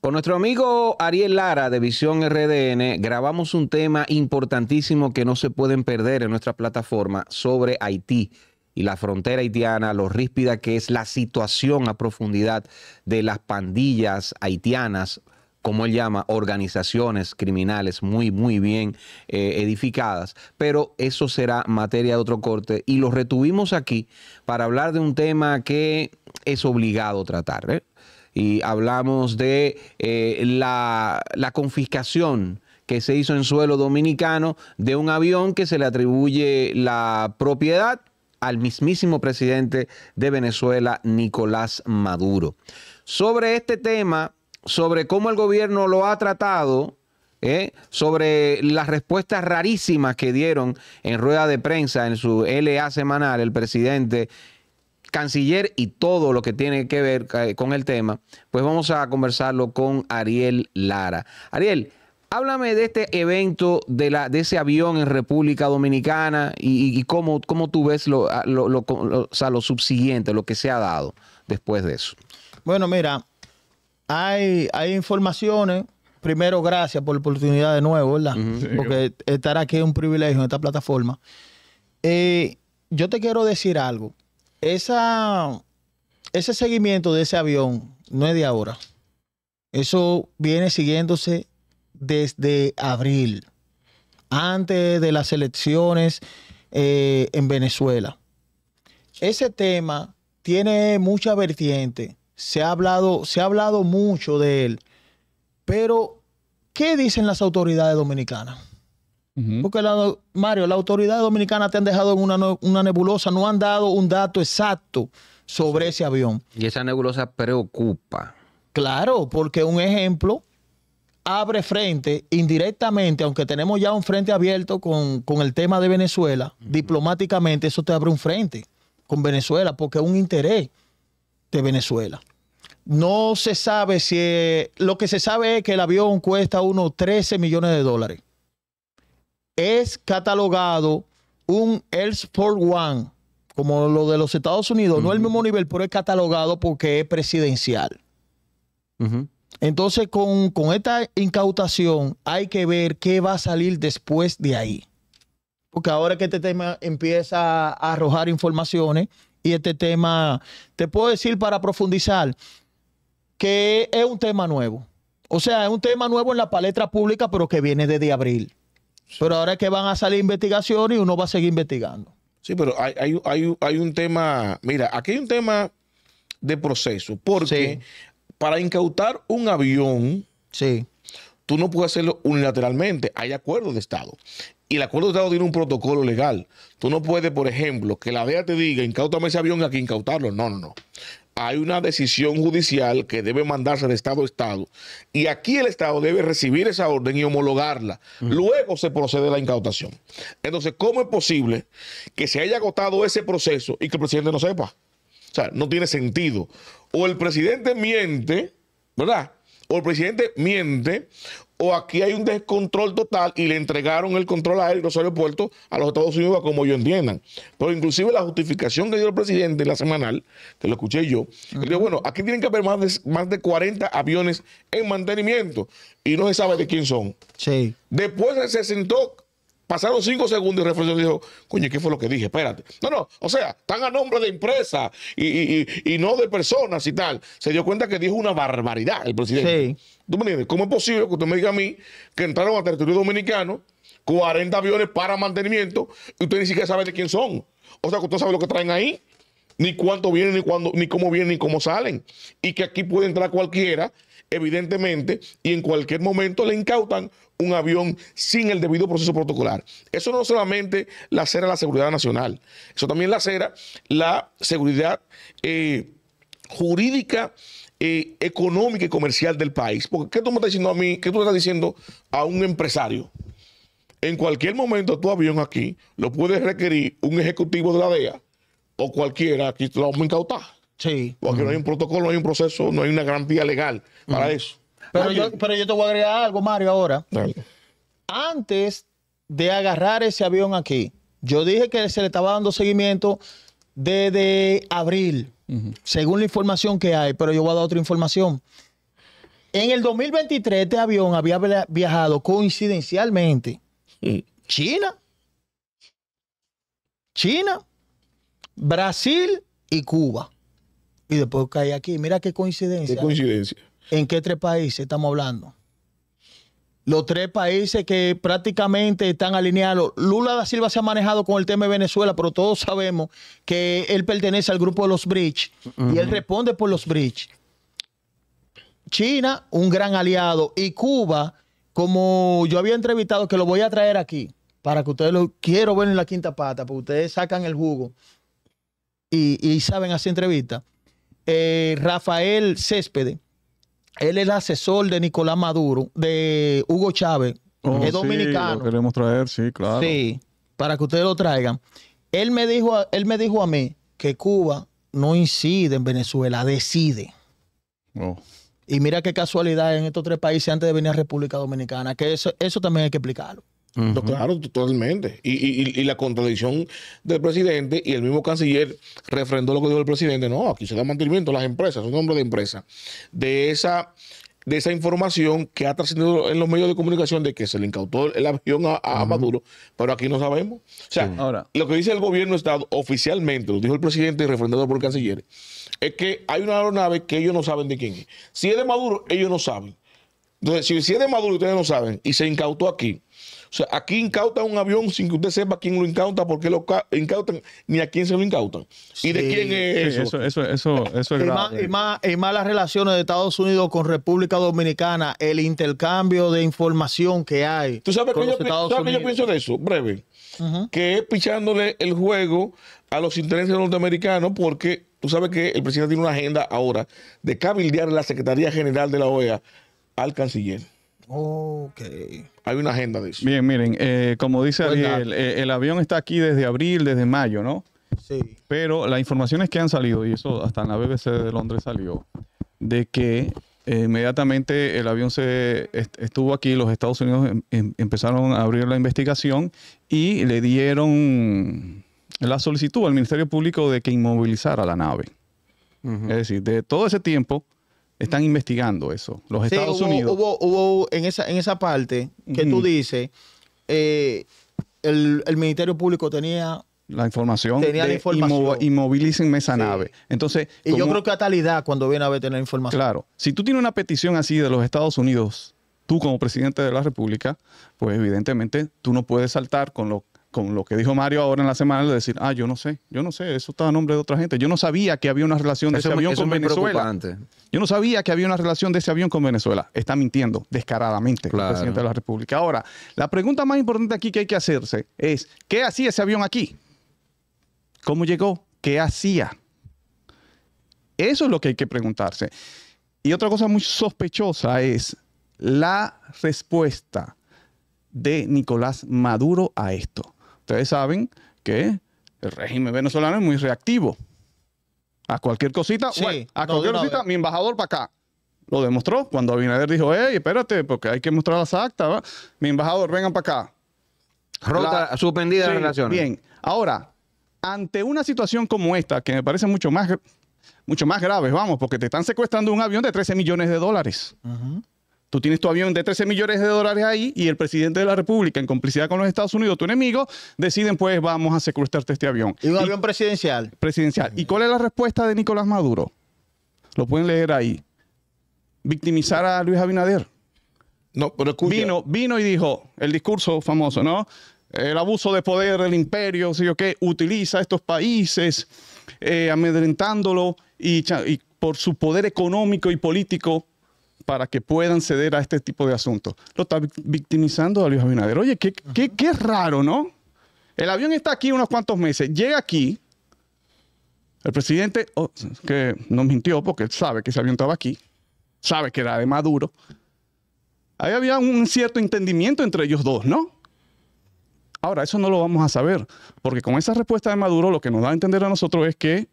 Con nuestro amigo Ariel Lara de Visión RDN grabamos un tema importantísimo que no se pueden perder en nuestra plataforma sobre Haití y la frontera haitiana, lo ríspida que es la situación a profundidad de las pandillas haitianas, como él llama, organizaciones criminales muy, muy bien eh, edificadas. Pero eso será materia de otro corte y lo retuvimos aquí para hablar de un tema que es obligado tratar. ¿eh? y hablamos de eh, la, confiscación que se hizo en suelo dominicano de un avión que se le atribuye la propiedad al mismísimo presidente de Venezuela, Nicolás Maduro. Sobre este tema, sobre cómo el gobierno lo ha tratado, ¿eh? sobre las respuestas rarísimas que dieron en rueda de prensa en su LA semanal el presidente canciller y todo lo que tiene que ver con el tema, pues vamos a conversarlo con Ariel Lara. Ariel, háblame de este evento, de, la, de ese avión en República Dominicana y, cómo, tú ves lo, lo, lo, subsiguiente, lo que se ha dado después de eso. Bueno, mira, hay, informaciones. Primero, gracias por la oportunidad de nuevo, ¿verdad? Porque estar aquí es un privilegio en esta plataforma. Eh, yo te quiero decir algo esa, ese seguimiento de ese avión no es de ahora. Eso viene siguiéndose desde abril, antes de las elecciones eh, en Venezuela. Ese tema tiene mucha vertiente. Se ha hablado, se ha hablado mucho de él. Pero, ¿qué dicen las autoridades dominicanas? Porque, Mario, la autoridad dominicana te han dejado en una, nebulosa, no han dado un dato exacto sobre ese avión. Y esa nebulosa preocupa. Claro, porque un ejemplo abre frente indirectamente, aunque tenemos ya un frente abierto con, el tema de Venezuela, diplomáticamente eso te abre un frente con Venezuela, porque es un interés de Venezuela. No se sabe si... Eh, lo que se sabe es que el avión cuesta unos 13 millones de dólares es catalogado un Else for One, como lo de los Estados Unidos, No es no el mismo nivel, pero es catalogado porque es presidencial. Entonces, con, con, esta incautación hay que ver qué va a salir después de ahí. Porque ahora que este tema empieza a arrojar informaciones y este tema, te puedo decir para profundizar, que es un tema nuevo. O sea, es un tema nuevo en la palestra pública, pero que viene desde abril. Pero ahora es que van a salir investigaciones y uno va a seguir investigando. Sí, pero hay, hay, un tema, mira, aquí hay un tema de proceso, porque para incautar un avión, sí. tú no puedes hacerlo unilateralmente, hay acuerdos de Estado. Y el acuerdo de Estado tiene un protocolo legal. Tú no puedes, por ejemplo, que la DEA te diga, incautame ese avión, hay que incautarlo. No, no, no hay una decisión judicial que debe mandarse de Estado a Estado y aquí el Estado debe recibir esa orden y homologarla. Luego se procede a la incautación. Entonces, ¿cómo es posible que se haya agotado ese proceso y que el presidente no sepa? O sea, no tiene sentido. O el presidente miente, ¿verdad? O el presidente miente, o aquí hay un descontrol total y le entregaron el control aéreo y los aeropuertos, a los Estados Unidos, como yo entiendan. Pero inclusive la justificación que dio el presidente en la semanal, que lo escuché yo, que dijo, bueno, aquí tienen que haber más de, 40 aviones en mantenimiento y no se sabe de quién son. Sí. Después se sentó Pasaron cinco segundos y reflexionó y dijo, coño, ¿qué fue lo que dije? Espérate. No, no, o sea, están a nombre de empresas y, y, no de personas y tal. Se dio cuenta que dijo una barbaridad el presidente. Sí. ¿Cómo es posible que usted me diga a mí que entraron a territorio dominicano 40 aviones para mantenimiento y usted ni siquiera sabe de quién son? O sea, que usted sabe lo que traen ahí, ni cuánto vienen, ni, cuándo, ni cómo vienen, ni cómo salen. Y que aquí puede entrar cualquiera, evidentemente, y en cualquier momento le incautan un avión sin el debido proceso protocolar. Eso no solamente la cera la seguridad nacional, eso también la cera la seguridad eh, jurídica eh, económica y comercial del país. Porque ¿qué tú me estás diciendo a mí? ¿Qué tú me estás diciendo a un empresario? En cualquier momento tu avión aquí lo puede requerir un ejecutivo de la DEA o cualquiera, aquí te lo vamos a incautar. Sí. Porque no hay un protocolo, no hay un proceso, no hay una garantía legal para eso. Pero yo, te voy a agregar algo, Mario, ahora. Antes de agarrar ese avión aquí, yo dije que se le estaba dando seguimiento desde abril según la información que hay, pero yo voy a dar otra información. En el 2023 este avión había viajado coincidencialmente China, China, Brasil y Cuba. Y después cae aquí. Mira qué coincidencia. ¿Qué coincidencia? ¿En qué tres países estamos hablando? los tres países que prácticamente están alineados. Lula da Silva se ha manejado con el tema de Venezuela, pero todos sabemos que él pertenece al grupo de los Bridge y él responde por los BRICS. China, un gran aliado, y Cuba, como yo había entrevistado, que lo voy a traer aquí, para que ustedes lo quiero ver en la quinta pata, porque ustedes sacan el jugo y, saben hacer entrevista eh, Rafael Céspedes él es el asesor de Nicolás Maduro, de Hugo Chávez, oh, es dominicano. queremos traer, sí, claro. Sí, para que ustedes lo traigan. Él me dijo, él me dijo a mí que Cuba no incide en Venezuela, decide. Oh. Y mira qué casualidad en estos tres países antes de venir a República Dominicana, que eso, eso también hay que explicarlo claro, totalmente. Y, y, la contradicción del presidente y el mismo canciller refrendó lo que dijo el presidente. No, aquí se da mantenimiento a las empresas, son nombre de empresa. De esa, de esa información que ha trascendido en los medios de comunicación de que se le incautó el avión a, Maduro, pero aquí no sabemos. O sea, Ahora, lo que dice el gobierno estado oficialmente, lo dijo el presidente y refrendado por el canciller, es que hay una aeronave que ellos no saben de quién es. Si es de Maduro, ellos no saben. Entonces, si es de Maduro, ustedes no saben, y se incautó aquí, o sea, aquí incautan un avión sin que usted sepa quién lo incauta, porque lo incautan, ni a quién se lo incautan. ¿Y de quién es eso? Eso, eso, es grave. Y más, las relaciones de Estados Unidos con República Dominicana, el intercambio de información que hay. ¿Tú sabes, que yo, pienso de eso? Breve. Que es pichándole el juego a los intereses norteamericanos porque tú sabes que el presidente tiene una agenda ahora de cabildear la Secretaría General de la OEA al canciller. Ok. Hay una agenda de eso. Bien, miren, eh, como dice pues Ariel, eh, el avión está aquí desde abril, desde mayo, ¿no? Sí. Pero las informaciones que han salido, y eso hasta en la BBC de Londres salió, de que eh, inmediatamente el avión se estuvo aquí, los Estados Unidos em-, em-, empezaron a abrir la investigación y le dieron la solicitud al Ministerio Público de que inmovilizara la nave. Es decir, de todo ese tiempo, están investigando eso. Los Estados Unidos. Hubo, hubo, en, esa, en esa parte que tú dices, eh, el, Ministerio Público tenía. La información. Tenía la información. esa nave. Entonces. Y yo creo que a talidad cuando viene a ver tener información. Claro. Si tú tienes una petición así de los Estados Unidos, tú como presidente de la República, pues evidentemente tú no puedes saltar con lo con lo que dijo Mario ahora en la semana, de decir, ah, yo no sé, yo no sé, eso está a nombre de otra gente. Yo no sabía que había una relación de ese avión con Venezuela. Yo no sabía que había una relación de ese avión con Venezuela. Está mintiendo descaradamente el presidente de la República. Ahora, la pregunta más importante aquí que hay que hacerse es, ¿qué hacía ese avión aquí? ¿Cómo llegó? ¿Qué hacía? Eso es lo que hay que preguntarse. Y otra cosa muy sospechosa es la respuesta de Nicolás Maduro a esto. Ustedes saben que el régimen venezolano es muy reactivo. A cualquier cosita, a cualquier cosita, mi embajador para acá. Lo demostró cuando Abinader dijo, hey, espérate, porque hay que mostrar las actas. Mi embajador, vengan para acá. Rota, suspendida la relación. Bien, ahora, ante una situación como esta, que me parece mucho más, mucho más grave, vamos, porque te están secuestrando un avión de 13 millones de dólares. Tú tienes tu avión de 13 millones de dólares ahí y el presidente de la República, en complicidad con los Estados Unidos, tu enemigo, deciden pues vamos a secuestrarte este avión. ¿Y un avión presidencial? Presidencial. ¿Y mm. cuál es la respuesta de Nicolás Maduro? Lo pueden leer ahí. Victimizar a Luis Abinader. No, pero escucha. Vino, y dijo, el discurso famoso, ¿no? El abuso de poder el imperio, ¿sí o qué? Utiliza a estos países eh, amedrentándolo y por su poder económico y político para que puedan ceder a este tipo de asuntos. Lo está victimizando a Luis Abinader. Oye, qué, qué, raro, ¿no? El avión está aquí unos cuantos meses, llega aquí, el presidente, oh, que no mintió porque él sabe que ese avión estaba aquí, sabe que era de Maduro, ahí había un cierto entendimiento entre ellos dos, ¿no? Ahora, eso no lo vamos a saber, porque con esa respuesta de Maduro lo que nos da a entender a nosotros es que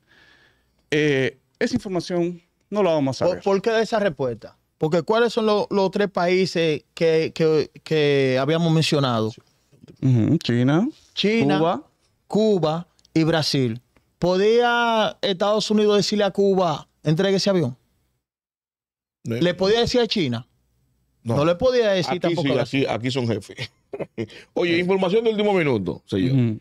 eh, esa información no la vamos a saber. ¿Por, ¿Por qué esa respuesta? Porque ¿cuáles son los, tres países que, habíamos mencionado? China, China, Cuba. y Brasil. ¿Podía Estados Unidos decirle a Cuba, entregue ese avión? ¿Le podía decir a China? No, le podía decir tampoco. aquí, aquí, son jefes. Oye, información de último minuto, señor.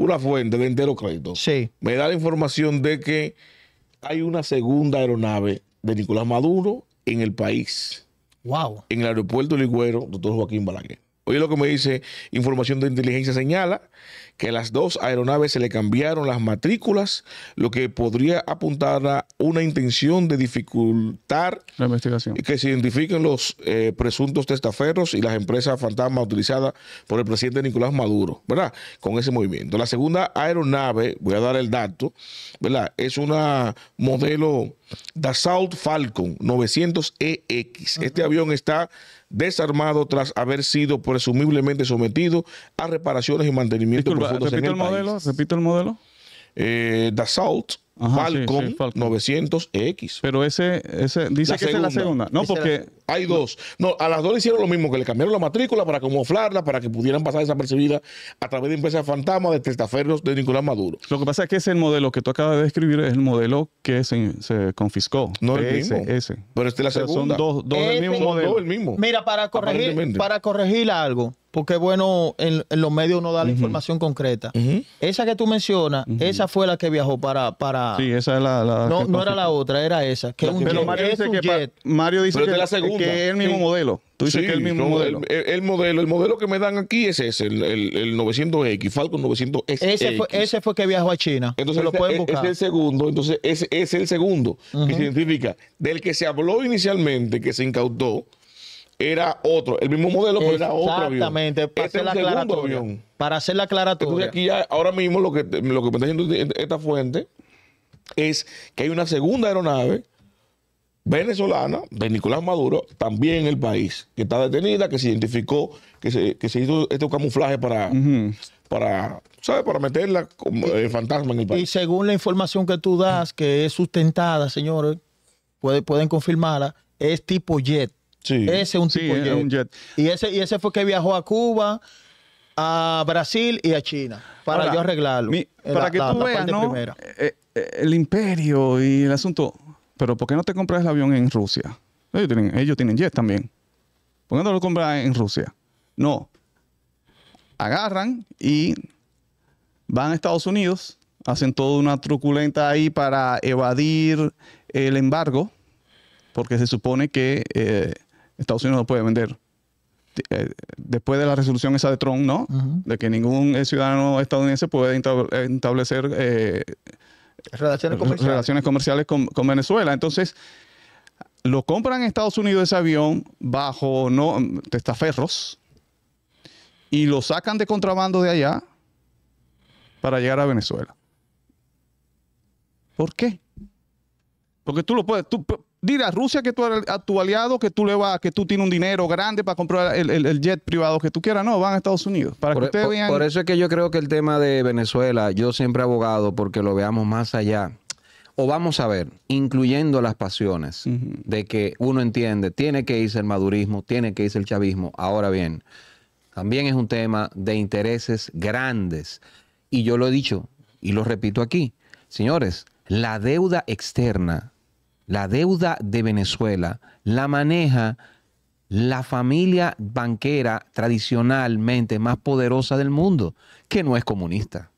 una fuente de entero crédito. Sí. Me da la información de que hay una segunda aeronave de Nicolás Maduro en el país. Wow. En el aeropuerto Ligüero, doctor Joaquín Balaguer. Oye lo que me dice, información de inteligencia señala que las dos aeronaves se le cambiaron las matrículas, lo que podría apuntar a una intención de dificultar la investigación. y que se identifiquen los eh, presuntos testaferros y las empresas fantasma utilizadas por el presidente Nicolás Maduro, ¿verdad? Con ese movimiento. La segunda aeronave, voy a dar el dato, ¿verdad? Es una modelo Dassault Falcon 900EX. E este avión está desarmado tras haber sido presumiblemente sometido a reparaciones y mantenimiento repito el, modelo, Repito eh, el modelo. Dassault Falcon, 900X. Pero ese, ese dice que es la segunda. No, porque. Hay dos. No, a las dos le hicieron lo mismo, que le cambiaron la matrícula para camuflarla, para que pudieran pasar desapercibida a través de empresas fantasma de testaferros de Nicolás Maduro. Lo que pasa es que ese modelo que tú acabas de describir es el modelo que se, confiscó. No el Ese. Pero este es la segunda. son dos, mismo modelo. Mira, para corregir, para corregir algo porque bueno, en, los medios no da la información concreta. Esa que tú mencionas, esa fue la que viajó para... para... Sí, esa es la... no, era la otra, era esa. pero Mario, dice que es el mismo modelo. sí, el mismo modelo. El, modelo. El modelo que me dan aquí es ese, el, el, 900X, Falcon 900X. Ese fue, ese que viajó a China. Entonces lo pueden buscar. Es el segundo, entonces es, es el segundo, que significa del que se habló inicialmente, que se incautó, era otro, el mismo modelo, pero era otro avión. Exactamente, para este hacer la aclaratoria. Para hacer la aclaratoria. aquí ahora mismo lo que, me está diciendo este, esta fuente es que hay una segunda aeronave venezolana de Nicolás Maduro, también en el país, que está detenida, que se identificó, que se, hizo este camuflaje para, para, ¿sabes? para meterla como eh, fantasma en el país. Y según la información que tú das, que es sustentada, señores, puede, pueden confirmarla, es tipo jet. Ese es un tipo jet. Y, ese, y ese fue que viajó a Cuba, a Brasil y a China para yo arreglarlo. para que tú veas, ¿no? Eh, eh, el imperio y el asunto. Pero ¿por qué no te compras el avión en Rusia? Ellos tienen, ellos jet también. ¿Por qué no lo compras en Rusia? No. Agarran y van a Estados Unidos, hacen toda una truculenta ahí para evadir el embargo, porque se supone que eh, Estados Unidos no puede vender. Eh, después de la resolución esa de Trump, ¿no? De que ningún eh, ciudadano estadounidense puede eh, establecer relaciones comerciales, con, Venezuela. Entonces, lo compran en Estados Unidos ese avión bajo no testaferros y lo sacan de contrabando de allá para llegar a Venezuela. ¿Por qué? Porque tú lo puedes, dile a Rusia que tú eres a tu aliado, que tú le vas, que tú tienes un dinero grande para comprar el, jet privado que tú quieras. No, van a Estados Unidos. Para por, que por eso es que yo creo que el tema de Venezuela, yo siempre he abogado porque lo veamos más allá. O vamos a ver, incluyendo las pasiones, de que uno entiende, tiene que irse el madurismo, tiene que irse el chavismo. Ahora bien, también es un tema de intereses grandes. Y yo lo he dicho y lo repito aquí. Señores, la deuda externa la deuda de Venezuela la maneja la familia banquera tradicionalmente más poderosa del mundo, que no es comunista.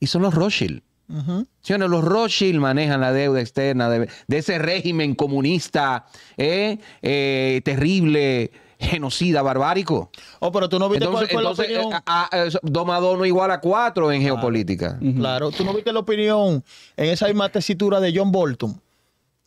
Y son los Rothschild. señores Los Rothschild manejan la deuda externa de, ese régimen comunista eh, eh, terrible, genocida, barbárico. Oh, pero tú no viste cuál la opinión. A, eh, a, ah, ah, igual a cuatro en geopolítica. Claro, tú no viste la opinión en esa misma tesitura de John Bolton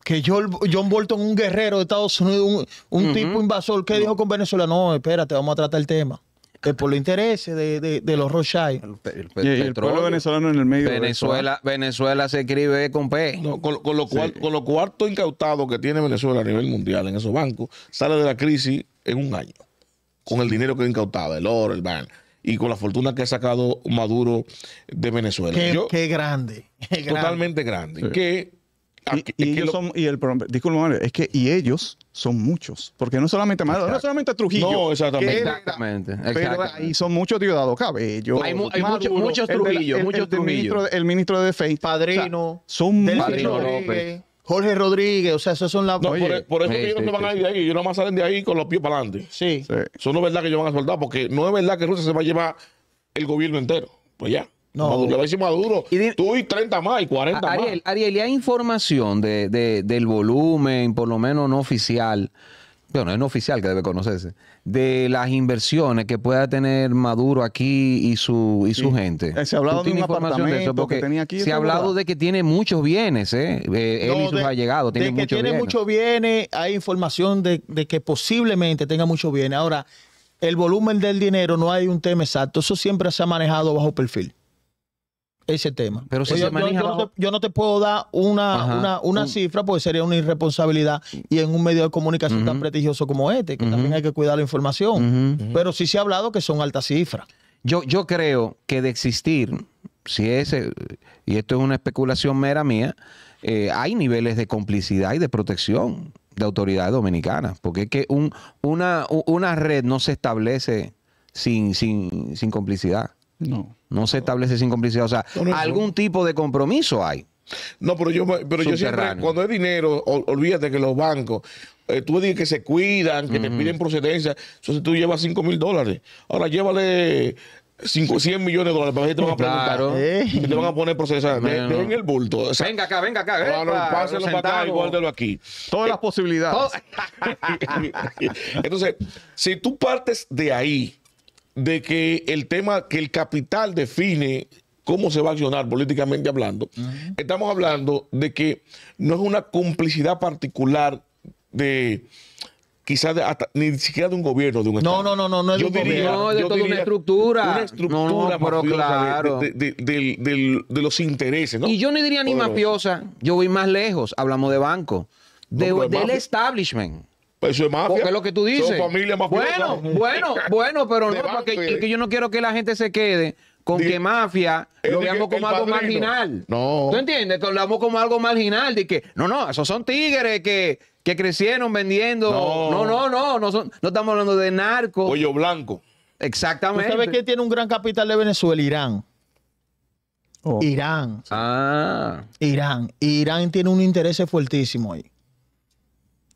que John Bolton, un guerrero de Estados Unidos, un, tipo invasor, que dijo con Venezuela? No, espérate, vamos a tratar el tema. que eh, por los intereses de, los Rothschild. El, pueblo venezolano en el medio. Venezuela, Venezuela se escribe con P. con, lo cual, con lo cuarto incautado que tiene Venezuela a nivel mundial en esos bancos, sale de la crisis en un año. Con el dinero que incautaba, el oro, el ban y con la fortuna que ha sacado Maduro de Venezuela. Qué, grande. totalmente grande. Que Ah, y, ellos son, el es que y ellos son muchos, porque no solamente Maduro, no solamente Trujillo. No, exactamente. Pero ahí son muchos Diosdado Cabello. Hay, hay muchos, muchos Trujillo, el, ministro, de Defensa. Padrino. son López. Jorge Rodríguez, o sea, esos son las. No, e, por, eso que ellos no van a ir de ahí, ellos más salen de ahí con los pies para adelante. Sí. Eso no es verdad que ellos van a soltar porque no es verdad que Rusia se va a llevar el gobierno entero. Pues ya. No. Maduro, le va a Maduro. Y tú y 30 más y 40 más. Ariel, ¿y hay información del volumen, por lo menos no oficial? Bueno, es no oficial que debe conocerse. De las inversiones que pueda tener Maduro aquí y su y su gente. Eh, se ha hablado de un apartamento de Porque que tenía aquí. Se ha hablado de que tiene muchos bienes, ¿eh? eh él y sus allegados tienen de que tiene muchos bienes, hay información de, de que posiblemente tenga muchos bienes. Ahora, el volumen del dinero no hay un tema exacto. Eso siempre se ha manejado bajo perfil ese tema. Pero yo, no te, puedo dar una, cifra porque sería una irresponsabilidad y en un medio de comunicación tan prestigioso como este, que también hay que cuidar la información. Pero sí se ha hablado que son altas cifras. Yo, yo creo que de existir, si ese, eh, y esto es una especulación mera mía, eh, hay niveles de complicidad y de protección de autoridades dominicanas, porque es que una, red no se establece sin, sin complicidad. No. No se establece sin complicidad. O sea, algún tipo de compromiso hay. No, pero yo, pero yo siempre, cuando es dinero, olvídate que los bancos, eh, tú dices que se cuidan, que te piden procedencia, entonces tú llevas 5 mil dólares. Ahora llévale 100 millones de dólares, para te van a preguntar. Claro. te van a poner procesar. en el bulto. venga acá, venga acá. claro, páselo para acá y guárdelo aquí. Todas las eh, posibilidades. entonces, si tú partes de ahí, de que el tema, que el capital define cómo se va a accionar políticamente hablando, estamos hablando de que no es una complicidad particular de quizás ni siquiera de un gobierno, de un Estado. No, no, no, no, es de un diría, de toda una estructura. Una estructura no, de, los intereses, ¿no? Y yo no diría ni más mafiosa, yo voy más lejos, hablamos de banco, del establishment. Pues eso es mafia. Porque es lo que tú dices. Bueno, bueno, bueno, pero no, que eh. yo no quiero que la gente se quede con que mafia lo veamos como algo marginal. No. ¿Tú entiendes? lo hablamos como algo marginal. De que, no, no, esos son tigres que, crecieron vendiendo. No, no, no, no, estamos hablando de narcos. Pollo blanco. Exactamente. ¿Tú sabes quién tiene un gran capital de Venezuela? Irán. Oh. Irán. Ah. Irán. Irán tiene un interés fuertísimo ahí.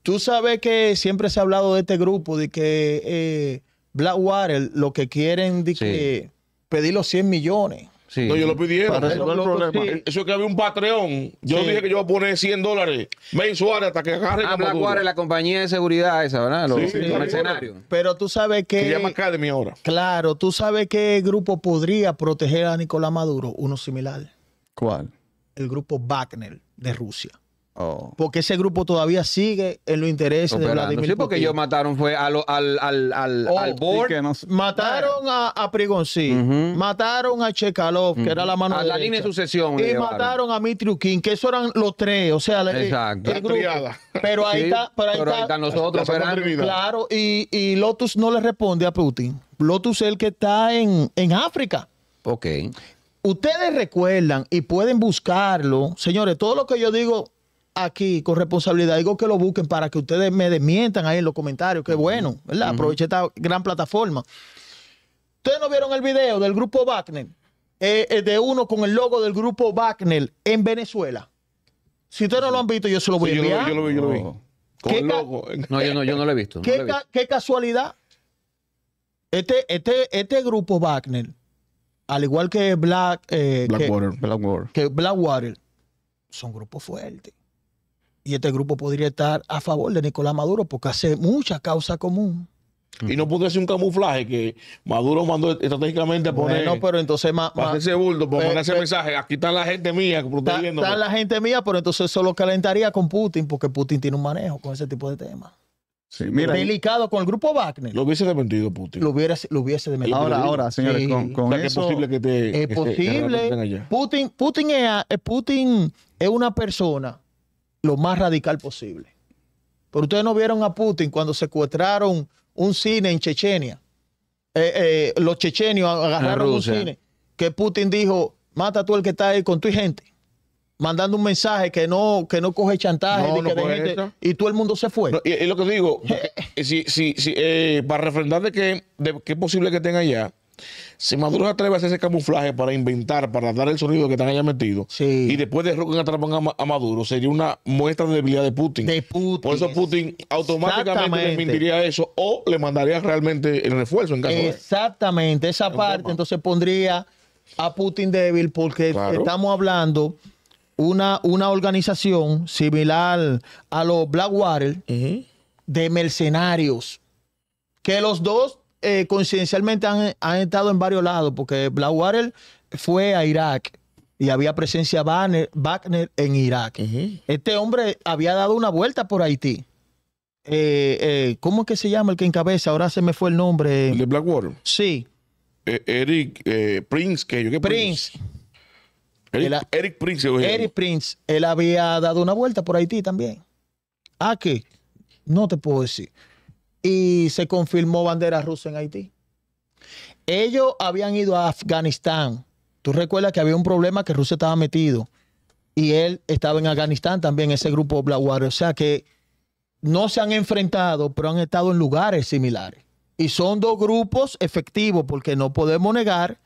Tú sabes que siempre se ha hablado de este grupo, de que eh, Blackwater lo que quieren, de pedir los 100 millones. No, yo lo pidieron. Para resolver el problema. Eso es que había un Patreon. Yo dije que yo iba a poner 100 dólares mensuales hasta que agarre ah, Blackwater, la compañía de seguridad esa, ¿verdad? el Pero tú sabes que... ahora. Claro, tú sabes qué grupo podría proteger a Nicolás Maduro. Uno similar. ¿Cuál? El grupo Wagner de Rusia. Oh. Porque ese grupo todavía sigue en los intereses de Vladimir Putin. Sí, porque ellos mataron fue al, al, al, oh, al, Mataron a, a mataron a Chekalov, que era la mano A la línea de sucesión. Y mataron a Mitriukin, que eso eran los tres, o sea, eh, El, grupo. Pero ahí está, pero ahí, nosotros. claro, y, Lotus no le responde a Putin. Lotus es el que está en, en África. Ok. Ustedes recuerdan y pueden buscarlo, señores, todo lo que yo digo aquí con responsabilidad. Digo que lo busquen para que ustedes me desmientan ahí en los comentarios. Qué bueno, ¿verdad? Aproveché esta gran plataforma. Ustedes no vieron el video del grupo Wagner, eh, eh, de uno con el logo del grupo Wagner en Venezuela. Si ustedes no lo han visto, yo se lo voy a enviar. Yo lo yo lo vi. Oh. Eh. No, yo no, yo no lo he visto. ¿Qué, casualidad. Este, este, este grupo Wagner, al igual que Black, Blackwater. que Blackwater, son grupos fuertes. Y este grupo podría estar a favor de Nicolás Maduro porque hace mucha causa común. Y no podría ser un camuflaje que Maduro mandó estratégicamente a poner. No, pero entonces más. más ese bulto, para eh, ese eh, mensaje. Aquí está la gente mía. Está, está la gente mía, pero entonces solo calentaría con Putin, porque Putin tiene un manejo con ese tipo de temas. Sí, delicado con el grupo Wagner. Lo hubiese defendido Putin. Lo hubiese, lo hubiese Ahora, ahora, señores, con, eso, es posible que te. Es posible. Putin, Putin, es, eh, Putin es una persona lo más radical posible. Pero ustedes no vieron a Putin cuando secuestraron un cine en Chechenia. Eh, eh, los chechenios agarraron un cine. Que Putin dijo, mata tú el que está ahí con tu gente. Mandando un mensaje que no, que no coge chantaje. y todo el mundo se fue. y, lo que digo, eh, si, si, si, para refrendar de que, de que es posible que estén allá, si Maduro se atreve a hacer ese camuflaje para inventar, para dar el sonido que están allá metido y después de derrocan, atrapan a, Maduro, sería una muestra de debilidad de Putin. Por eso Putin automáticamente desmentiría eso o le mandaría realmente el refuerzo en caso Exactamente, esa parte entonces pondría a Putin débil porque estamos hablando una, una organización similar a los Blackwater de mercenarios. Que los dos eh, han, estado en varios lados, porque Blackwater fue a Irak y había presencia Wagner, en Irak. Este hombre había dado una vuelta por Haití. Eh, eh, ¿Cómo es que se llama el que encabeza? Ahora se me fue el nombre. ¿El de Blackwater? Sí. Eh, Eric Prince, que yo qué Prince. Eric, Eric, Prince. Eric Prince. Él había dado una vuelta por Haití también. ¿A ah, qué? No te puedo decir y se confirmó bandera rusa en Haití. Ellos habían ido a Afganistán. Tú recuerdas que había un problema que Rusia estaba metido y él estaba en Afganistán también, ese grupo Blackwater. O sea que no se han enfrentado, pero han estado en lugares similares. Y son dos grupos efectivos porque no podemos negar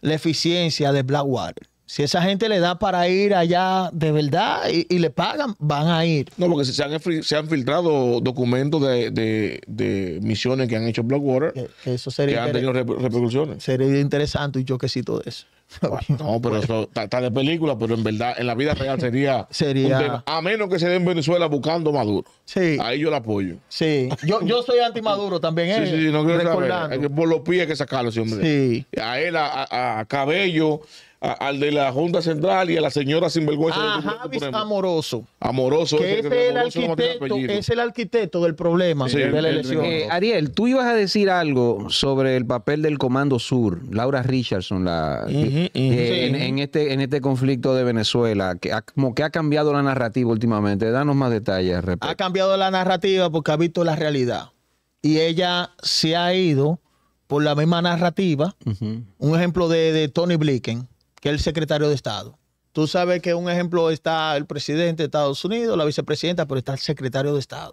la eficiencia de Blackwater. Si esa gente le da para ir allá de verdad y, le pagan, van a ir. No, porque se han, se han filtrado documentos de, misiones que han hecho Blackwater que, eso sería han tenido repercusiones. Sería interesante y que choquecito todo eso. No, pero eso está, de película, pero en verdad, en la vida real sería. sería... a menos que se den en Venezuela buscando Maduro. Sí. Ahí yo le apoyo. Sí. Yo, yo soy anti-Maduro también, ¿eh? Sí, sí, sí no quiero saber. por los pies que sacarlo, sí, hombre. Sí. A él, a, a Cabello al de la Junta Central y a la señora sinvergüenza. A Javis Amoroso. Amoroso. Que es, el, arquitecto, del problema de la elección. Eh, Ariel, tú ibas a decir algo sobre el papel del Comando Sur, Laura Richardson, la, eh, en, este, en este conflicto de Venezuela, que ha, como que ha cambiado la narrativa últimamente. Danos más detalles. Ha cambiado la narrativa porque ha visto la realidad. Y ella se ha ido por la misma narrativa. Un ejemplo de, de Tony Blinken que es el secretario de Estado. Tú sabes que un ejemplo está el presidente de Estados Unidos, la vicepresidenta, pero está el secretario de Estado.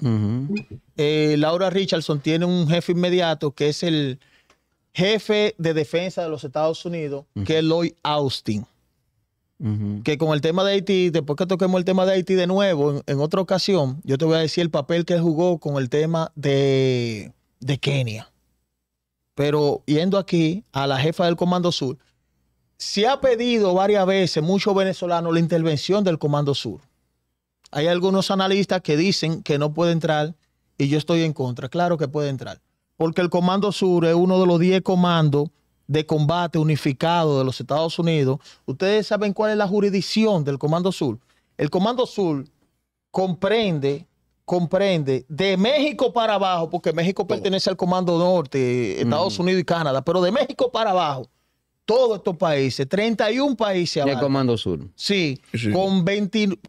Eh, Laura Richardson tiene un jefe inmediato que es el jefe de defensa de los Estados Unidos, que es Lloyd Austin. Que con el tema de Haití, después que toquemos el tema de Haití de nuevo, en, otra ocasión, yo te voy a decir el papel que jugó con el tema de Kenia. Pero yendo aquí a la jefa del Comando Sur, se ha pedido varias veces, muchos venezolanos, la intervención del Comando Sur. Hay algunos analistas que dicen que no puede entrar y yo estoy en contra. Claro que puede entrar, porque el Comando Sur es uno de los 10 comandos de combate unificado de los Estados Unidos. Ustedes saben cuál es la jurisdicción del Comando Sur. El Comando Sur comprende comprende de México para abajo, porque México pertenece al Comando Norte, Estados Unidos y Canadá, pero de México para abajo todos estos países, 31 países. el Comando Sur. Sí, Con,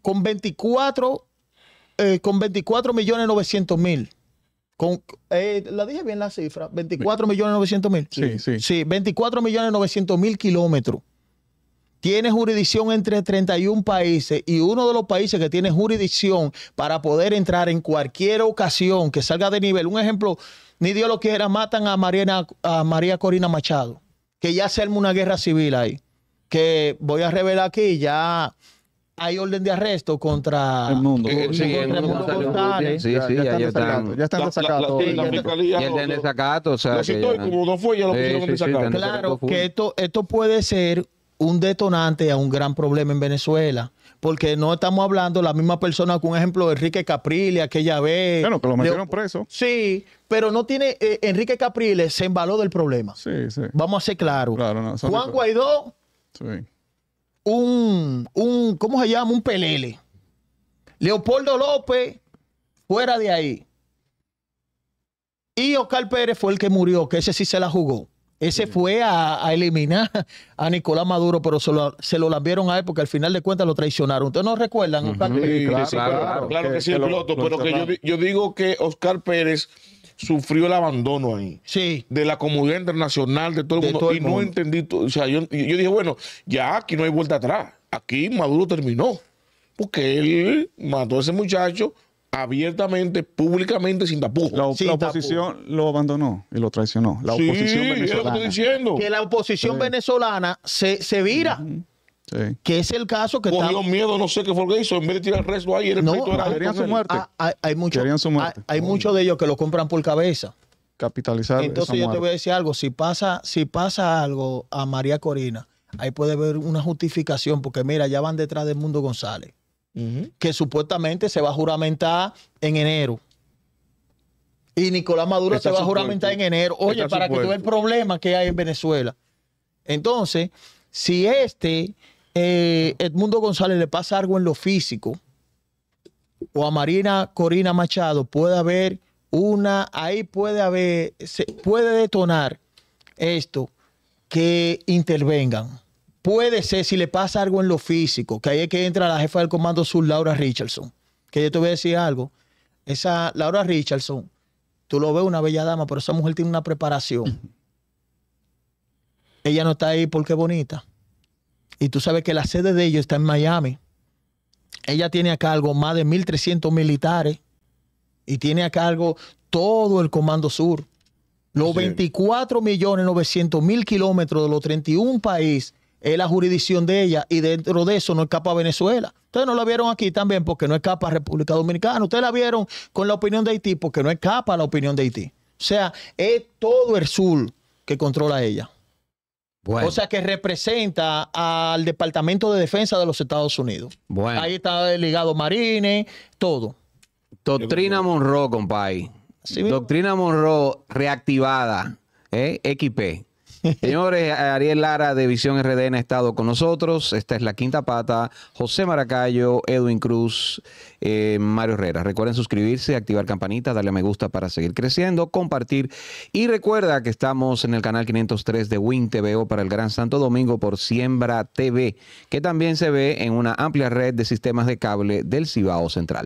con 24 eh, con 24 millones 900 mil. Con, eh, la dije bien la cifra, 24 millones 900 mil. Sí, sí. Sí, 24 millones 900 mil kilómetros. Tiene jurisdicción entre 31 países y uno de los países que tiene jurisdicción para poder entrar en cualquier ocasión que salga de nivel. Un ejemplo, ni Dios lo quiera, matan a, Mariana, a María Corina Machado que ya se arma una guerra civil ahí. Que voy a revelar aquí, ya hay orden de arresto contra el mundo. Eh, sí, Sí, ya, ya, están, ya están desacatados. Ya están desacatos. O sea, Claro, que esto puede ser un detonante a un gran problema en Venezuela. Porque no estamos hablando la misma persona con un ejemplo de Enrique Capriles, aquella vez. Bueno, que lo metieron preso. Sí, pero no tiene. Eh, Enrique Capriles se embaló del problema. Sí, sí. Vamos a ser claros. Claro, Juan Guaidó. Sí. Un, un. ¿Cómo se llama? Un pelele. Leopoldo López, fuera de ahí. Y Oscar Pérez fue el que murió, que ese sí se la jugó. Ese fue a, eliminar a Nicolás Maduro, pero se lo, se lo lambieron a él porque al final de cuentas lo traicionaron. ¿Ustedes no recuerdan? claro, claro, claro, que, sí, el piloto, pero que yo, digo que Oscar Pérez sufrió el abandono ahí. Sí. De la comunidad internacional, de todo el mundo. y no entendí, o sea, yo, yo dije, bueno, ya aquí no hay vuelta atrás. Aquí Maduro terminó, porque él mató a ese muchacho, abiertamente, públicamente, sin tapujos. La, oposición lo abandonó y lo traicionó. La oposición que, diciendo. que la oposición venezolana se, se vira. Que es el caso que Cogió miedo, no sé qué fue lo que hizo. En vez de tirar el resto ahí, el no, ah, querían muerte. Ah, ah, hay, hay muchos hay, de ellos que lo compran por cabeza. Capitalizar. Entonces yo te voy a decir algo. Si pasa, si pasa algo a María Corina, ahí puede haber una justificación, porque mira, ya van detrás del Mundo González que supuestamente se va a juramentar en enero. Y Nicolás Maduro se va a juramentar en enero. Oye, para que tú el problema que hay en Venezuela. Entonces, si este eh, Edmundo González le pasa algo en lo físico, o a Marina Corina Machado, puede haber una, ahí puede haber, puede detonar esto, que intervengan. Puede ser si le pasa algo en lo físico, que ahí es que entra la jefa del comando sur, Laura Richardson. Que yo te voy a decir algo. Esa Laura Richardson, tú lo ves una bella dama, pero esa mujer tiene una preparación. Ella no está ahí porque es bonita. Y tú sabes que la sede de ellos está en Miami. Ella tiene a cargo más de 1.300 militares y tiene a cargo todo el Comando Sur. Los 24 millones 900 kilómetros de los 31 países es la jurisdicción de ella y dentro de eso no escapa Venezuela. Ustedes no la vieron aquí también porque no escapa República Dominicana. Ustedes la vieron con la opinión de Haití porque no escapa la opinión de Haití. O sea, es todo el sur que controla ella. Bueno. O sea, que representa al Departamento de Defensa de los Estados Unidos. Bueno. Ahí está ligado Marines, todo. Doctrina Monroe, compadre. Doctrina Monroe reactivada, ¿eh? XP. Señores, Ariel Lara de Visión RDN ha estado con nosotros. Esta es La Quinta Pata. José Maracayo, Edwin Cruz, eh, Mario Herrera. Recuerden suscribirse, activar campanita, darle a me gusta para seguir creciendo, compartir. Y recuerda que estamos en el canal 503 de Win TVO para el Gran Santo Domingo por Siembra TV, que también se ve en una amplia red de sistemas de cable del Cibao Central.